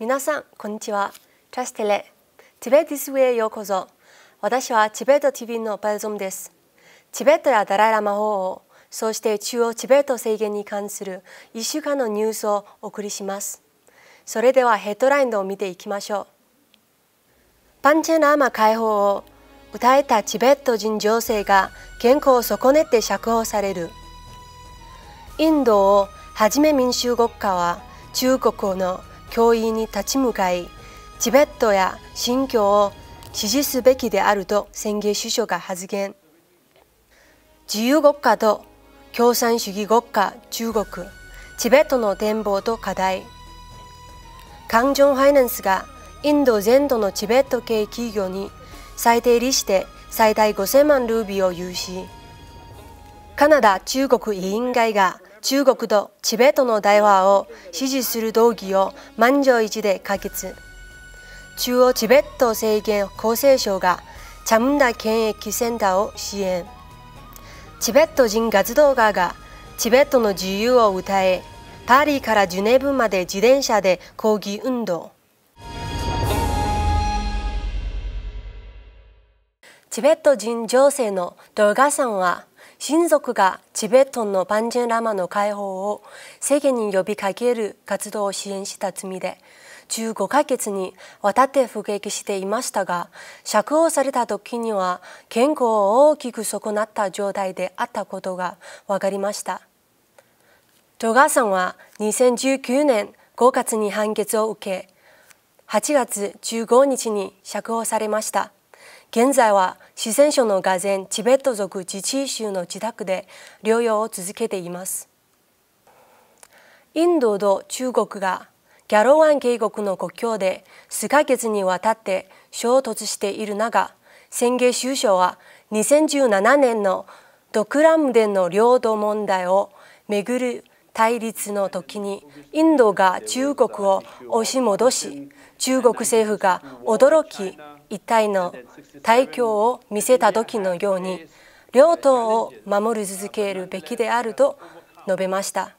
皆さんこんにちはチャステレチベディスウェへようこそ私はチベット TV のバルゾムですチベットやダライラ魔法をそして中央チベット制限に関する1週間のニュースをお送りしますそれではヘッドラインを見ていきましょうパンチェナーマ解放を歌えたチベット人女性が健康を損ねて釈放されるインドをはじめ民衆国家は中国の教員に立ち向かいチベットや新疆を支持すべきであると宣言首相が発言自由国家と共産主義国家中国チベットの展望と課題環状ファイナンスがインド全土のチベット系企業に最低利子で最大5000万ルービーを有しカナダ中国委員会が中国とチベットの対話を支持する動議を満場一致で可決。中央チベット政権厚生省がチャムンダ検疫センターを支援。チベット人活動家がチベットの自由を歌え、パリからジュネーブまで自転車で抗議運動。チベット人情勢の動画さんは親族がチベットのバンジェンラマの解放を世間に呼びかける活動を支援した罪で15ヶ月にわたって服役していましたが釈放された時には健康を大きく損なった状態であったことが分かりました戸川さんは2019年5月に判決を受け8月15日に釈放されました。現在は四川省の俄然チベット族自治州の自宅で療養を続けていますインドと中国がギャロワン渓谷の国境で数ヶ月にわたって衝突している中宣言収相は2017年のドクラムでの領土問題をめぐる対立の時にインドが中国を押し戻し中国政府が驚き一体の対響を見せた時のように両党を守り続けるべきであると述べました。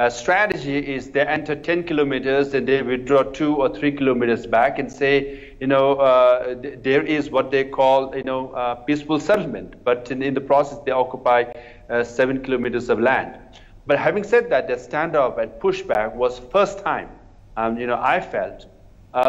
Uh, strategy is t h e enter 10 kilometers and they withdraw two or three kilometers back and say, you know, uh, there is what they call, you know, uh, peaceful settlement. But in, the process, they occupy seven kilometers of land. But having said that, t h e standoff and pushback was first time, um, you know, I felt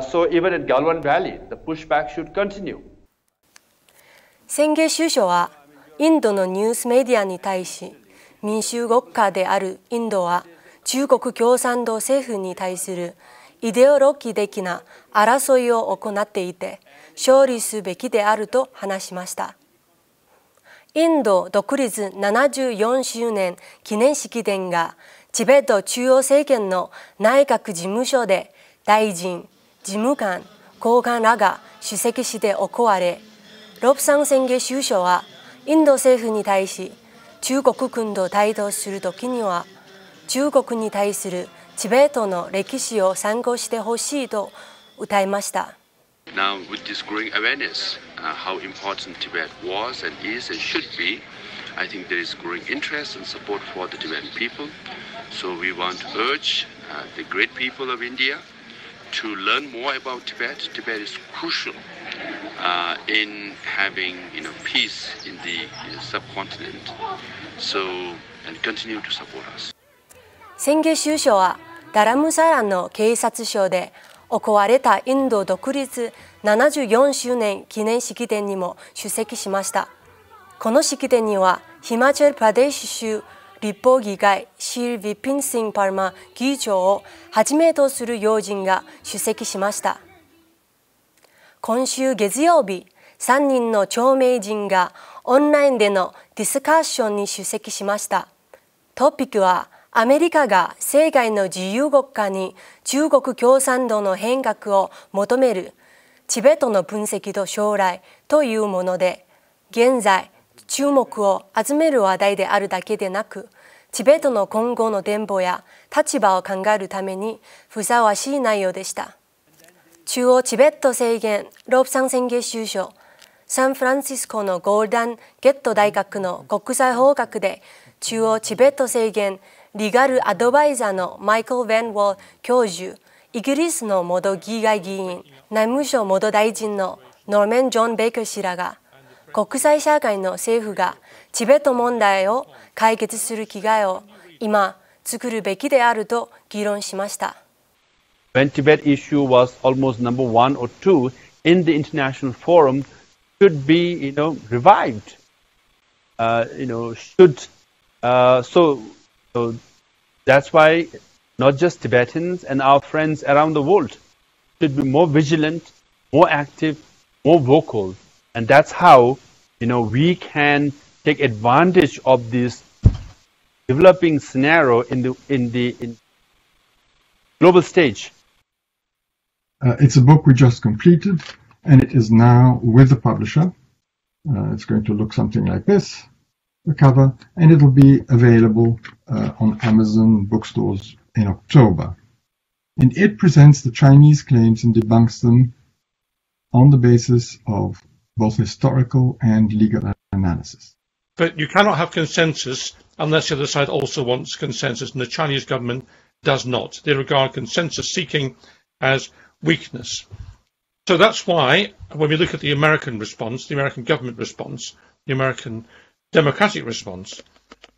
so even at Galwan Valley, the pushback should continue. 宣言収書はインドのニュースメディアに対し民衆国家であるインドは中国共産党政府に対するイデオロギー的な争いを行っていて勝利すべきであると話しましたインド独立74周年記念式典がチベット中央政権の内閣事務所で大臣事務官、高官らが出席して行われ、ロプサン宣言首相はインド政府に対し中国軍と対等するときには中国に対するチベットの歴史を参考してほしいと訴えました。Now, with this growing awareness, uh, how important Tibet was and is and should be, I think there is growing interest and support for the Tibetan people. So we want to urge uh, the great people of India to learn more about Tibet. Tibet is crucial uh, in having you know peace in the subcontinent. So and continue to support us. 先月首相はダラムサランの警察署で行われたインド独立74周年記念式典にも出席しました。この式典にはヒマチュル・パラデシュ州立法議会シルビ・ピンシン・パルマ議長をはじめとする要人が出席しました今週月曜日3人の著名人がオンラインでのディスカッションに出席しましたトピックはアメリカが世界の自由国家に中国共産党の変革を求めるチベットの分析と将来というもので現在注目を集める話題であるだけでなくチベットの今後の展望や立場を考えるためにふさわしい内容でした中央チベット制限ロープン宣言収書サンフランシスコのゴールダン・ゲット大学の国際法学で中央チベット制限リガルアドバイザーのマイクル・ヴェン・ウォー教授イギリスの元議会議員内務省元大臣のノーメン・ジョン・ベイク氏らが国際社会の政府がチベット問題を解決する機会を今作るべきであると議論しました。w h should be, you know, revived. Uh, you know, should. Uh, so, so that's why not just Tibetans and our friends around the world should be more vigilant, more active, more vocal And that's how, you know, we can take advantage of this developing scenario in the in the in global stage. Uh, it's a book we just completed, and it is now with the publisher. Uh, it's going to look something like this, the cover, and it'll be available uh, on Amazon bookstores in October. And it presents the Chinese claims and debunks them on the basis of both historical and legal analysis. But you cannot have consensus unless the other side also wants consensus, and the Chinese government does not. They regard consensus seeking as weakness. So that's why, when we look at the American response, the American government response, the American democratic response,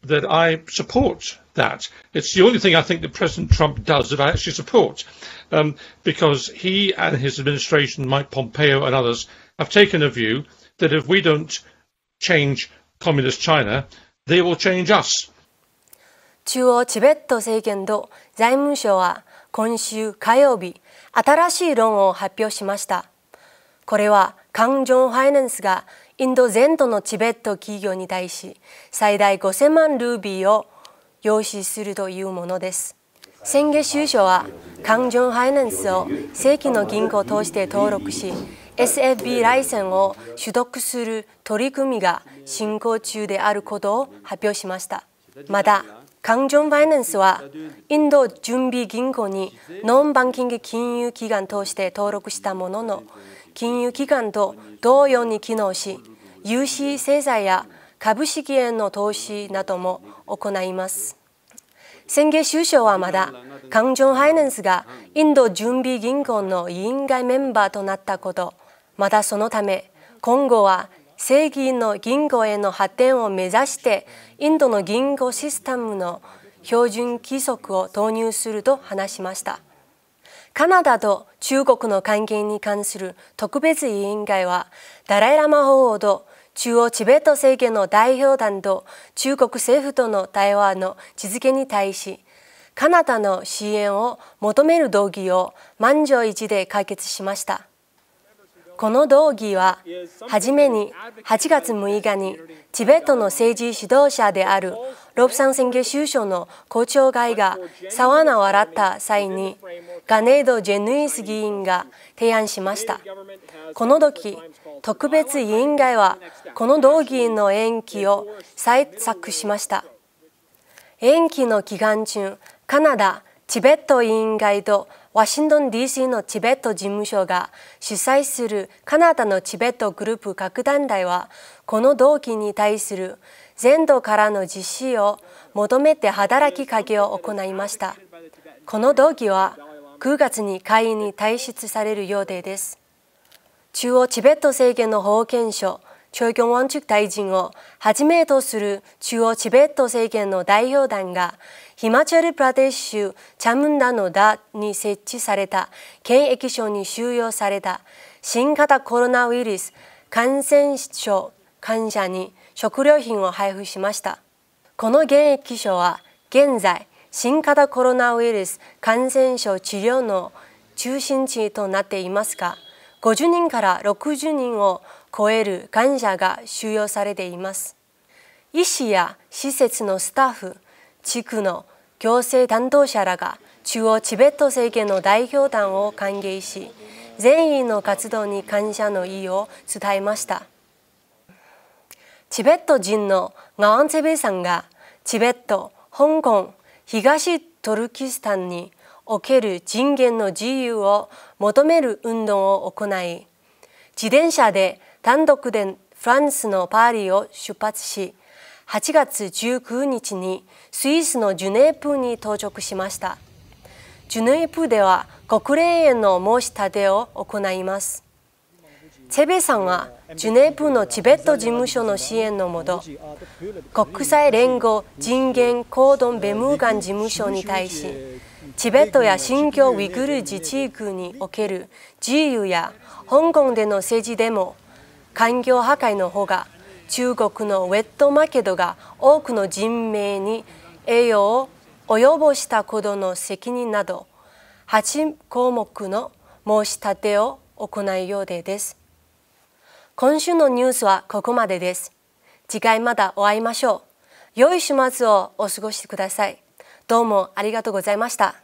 that I support that. It's the only thing I think that President Trump does that I actually support, um, because he and his administration, Mike Pompeo and others, have taken a view that if we don't change communist China, they will change us. 中央チベット政権と財務省は今週火曜日新しい論を発表しましたこれはカンジョンファイナンスがインド全土のチベット企業に対し最大5000万ルービーを要資するというものです先月収書はカンジョンファイナンスを正規の銀行を通して登録し SFB ライセンを取得する取り組みが進行中であることを発表しましたまた環状ファイナンスはインド準備銀行にノンバンキング金融機関として登録したものの金融機関と同様に機能し融資制裁や株式への投資なども行います先月収賞はまだ環状ファイナンスがインド準備銀行の委員会メンバーとなったことまたそのため今後は正義の銀行への発展を目指してインドの銀行システムの標準規則を導入すると話しましたカナダと中国の関係に関する特別委員会はダライ・ラマ法王と中央チベット政権の代表団と中国政府との対話のづけに対しカナダの支援を求める動議を満場一致で解決しました。この道義は初めに8月6日にチベットの政治指導者であるロプサン宣言首相の校長会が沢名を洗った際にガネード・ジェヌイス議員が提案しましたこの時特別委員会はこの道議の延期を採択しました延期の期間中カナダチベット委員会とワシントン DC のチベット事務所が主催するカナダのチベットグループ各団体はこの動機に対する全土からの実施を求めて働きかけを行いましたこの動議は9月に会員に退出される予定です中央チベット政権の保健所チョ・ギョ大臣をはじめとする中央チベット政権の代表団がヒマチャルプラデシュチャムンダのダに設置された検疫所に収容された新型コロナウイルス感染症患者に食料品を配布しましたこの検疫所は現在新型コロナウイルス感染症治療の中心地となっていますが50人から60人を超える患者が収容されています医師や施設のスタッフ地区の行政担当者らが中央チベット政権の代表団を歓迎し全員の活動に感謝の意を伝えましたチベット人のガワンセベさんがチベット香港東トルキスタンにおける人権の自由を求める運動を行い自転車で単独でフランスのパーリーを出発し8月19日にスイスのジュネープに到着しましたジュネープでは国連への申し立てを行いますチェベさんはジュネープのチベット事務所の支援のもと国際連合人権行動弁務官事務所に対しチベットや新疆ウイグル自治区における自由や香港での政治でも環境破壊の方が中国のウェットマーケットが多くの人命に栄養を及ぼしたことの責任など8項目の申し立てを行う予定です今週のニュースはここまでです次回またお会いましょう良い週末をお過ごしくださいどうもありがとうございました